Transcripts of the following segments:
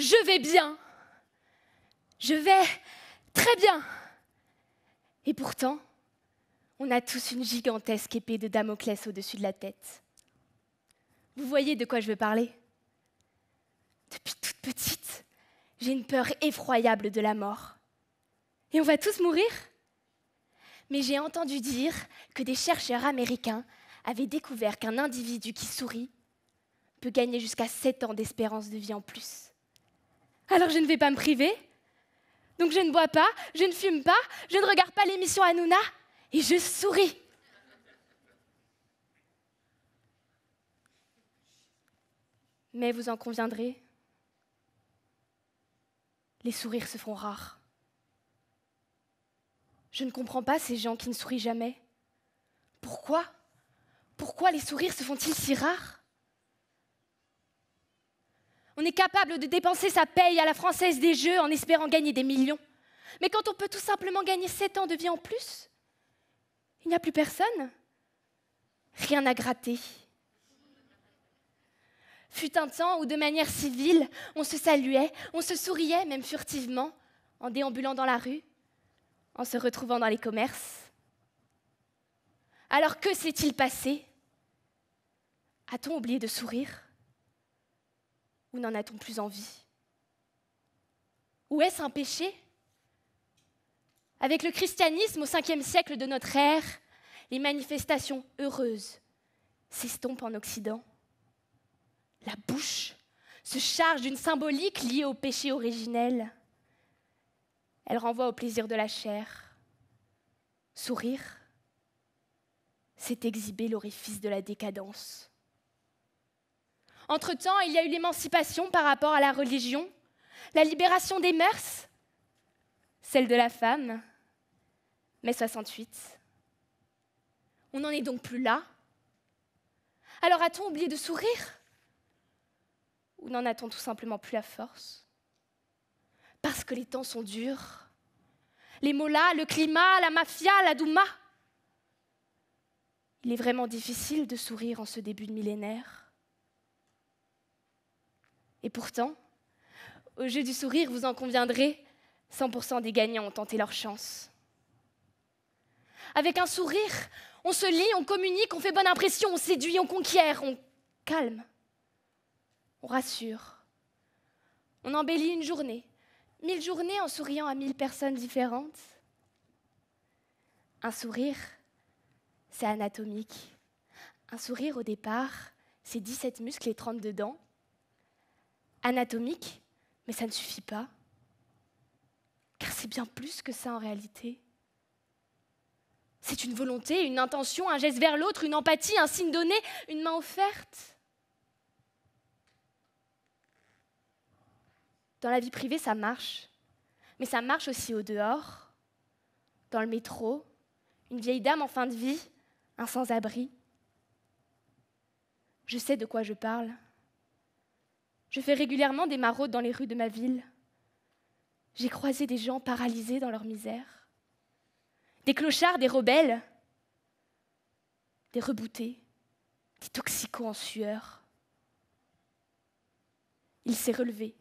je vais bien. Je vais très bien. Et pourtant, on a tous une gigantesque épée de Damoclès au-dessus de la tête. Vous voyez de quoi je veux parler Depuis toute petite, j'ai une peur effroyable de la mort. Et on va tous mourir Mais j'ai entendu dire que des chercheurs américains avaient découvert qu'un individu qui sourit peut gagner jusqu'à 7 ans d'espérance de vie en plus. Alors je ne vais pas me priver. Donc je ne bois pas, je ne fume pas, je ne regarde pas l'émission Hanouna et je souris. Mais vous en conviendrez, les sourires se font rares. Je ne comprends pas ces gens qui ne sourient jamais. Pourquoi Pourquoi les sourires se font-ils si rares on est capable de dépenser sa paye à la française des jeux en espérant gagner des millions. Mais quand on peut tout simplement gagner 7 ans de vie en plus, il n'y a plus personne. Rien à gratter. Fut un temps où, de manière civile, on se saluait, on se souriait même furtivement, en déambulant dans la rue, en se retrouvant dans les commerces. Alors que s'est-il passé A-t-on oublié de sourire ou n'en a-t-on plus envie Où est-ce un péché Avec le christianisme au 5e siècle de notre ère, les manifestations heureuses s'estompent en Occident. La bouche se charge d'une symbolique liée au péché originel. Elle renvoie au plaisir de la chair. Sourire, c'est exhiber l'orifice de la décadence. Entre-temps, il y a eu l'émancipation par rapport à la religion, la libération des mœurs, celle de la femme, mai 68. On n'en est donc plus là. Alors a-t-on oublié de sourire Ou n'en a-t-on tout simplement plus la force Parce que les temps sont durs. Les mollas, le climat, la mafia, la douma. Il est vraiment difficile de sourire en ce début de millénaire. Et pourtant, au jeu du sourire, vous en conviendrez, 100% des gagnants ont tenté leur chance. Avec un sourire, on se lit, on communique, on fait bonne impression, on séduit, on conquiert, on calme, on rassure, on embellit une journée, mille journées en souriant à mille personnes différentes. Un sourire, c'est anatomique. Un sourire au départ, c'est 17 muscles et 32 dents anatomique, mais ça ne suffit pas. Car c'est bien plus que ça en réalité. C'est une volonté, une intention, un geste vers l'autre, une empathie, un signe donné, une main offerte. Dans la vie privée, ça marche. Mais ça marche aussi au dehors, dans le métro, une vieille dame en fin de vie, un sans-abri. Je sais de quoi je parle. Je fais régulièrement des maraudes dans les rues de ma ville. J'ai croisé des gens paralysés dans leur misère, des clochards, des rebelles, des reboutés, des toxicos en sueur. Il s'est relevé.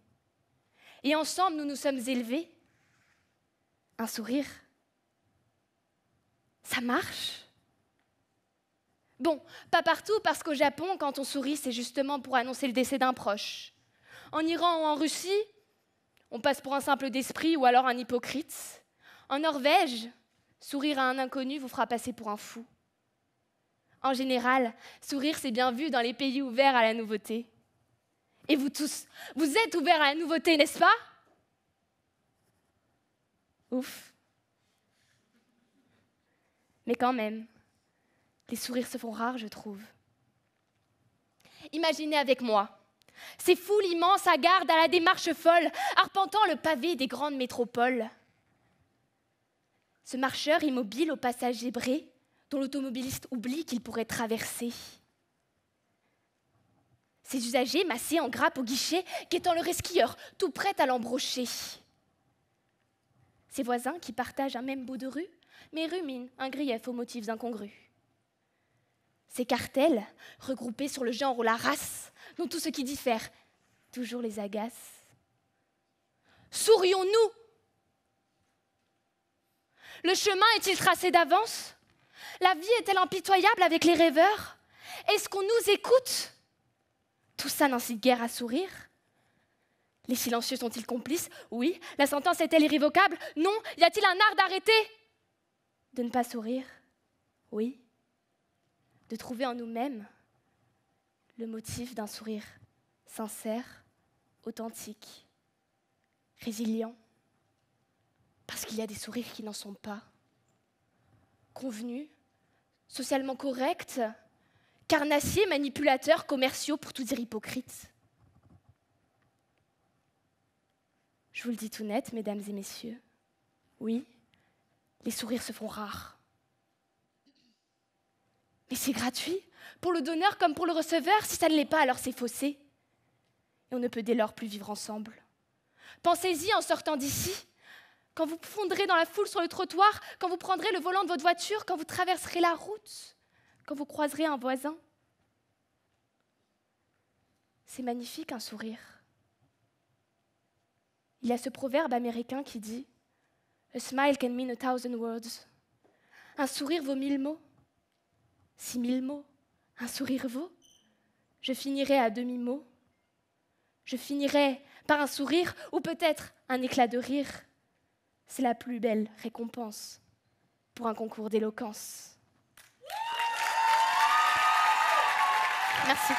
Et ensemble, nous nous sommes élevés. Un sourire. Ça marche Bon, pas partout, parce qu'au Japon, quand on sourit, c'est justement pour annoncer le décès d'un proche. En Iran ou en Russie, on passe pour un simple d'esprit ou alors un hypocrite. En Norvège, sourire à un inconnu vous fera passer pour un fou. En général, sourire, c'est bien vu dans les pays ouverts à la nouveauté. Et vous tous, vous êtes ouverts à la nouveauté, n'est-ce pas Ouf. Mais quand même, les sourires se font rares, je trouve. Imaginez avec moi ces foules immenses garde à la démarche folle, arpentant le pavé des grandes métropoles. Ce marcheur immobile au passage zébré, dont l'automobiliste oublie qu'il pourrait traverser. Ces usagers massés en grappe au guichet, quêtant le resquilleur, tout prêt à l'embrocher. Ces voisins qui partagent un même bout de rue, mais ruminent un grief aux motifs incongrus. Ces cartels, regroupés sur le genre ou la race, dont tout ce qui diffère toujours les agace Sourions-nous Le chemin est-il tracé d'avance La vie est-elle impitoyable avec les rêveurs Est-ce qu'on nous écoute Tout ça n'incite guère à sourire. Les silencieux sont-ils complices Oui. La sentence est-elle irrévocable Non. Y a-t-il un art d'arrêter De ne pas sourire Oui. De trouver en nous-mêmes le motif d'un sourire sincère, authentique, résilient, parce qu'il y a des sourires qui n'en sont pas, convenus, socialement corrects, carnassiers, manipulateurs, commerciaux, pour tout dire hypocrites. Je vous le dis tout net, mesdames et messieurs, oui, les sourires se font rares. Mais c'est gratuit. Pour le donneur comme pour le receveur, si ça ne l'est pas, alors c'est faussé. Et on ne peut dès lors plus vivre ensemble. Pensez-y en sortant d'ici. Quand vous fondrez dans la foule sur le trottoir, quand vous prendrez le volant de votre voiture, quand vous traverserez la route, quand vous croiserez un voisin. C'est magnifique un sourire. Il y a ce proverbe américain qui dit A smile can mean a thousand words. Un sourire vaut mille mots six mille mots, un sourire vaut. Je finirai à demi-mot. Je finirai par un sourire ou peut-être un éclat de rire. C'est la plus belle récompense pour un concours d'éloquence. Merci.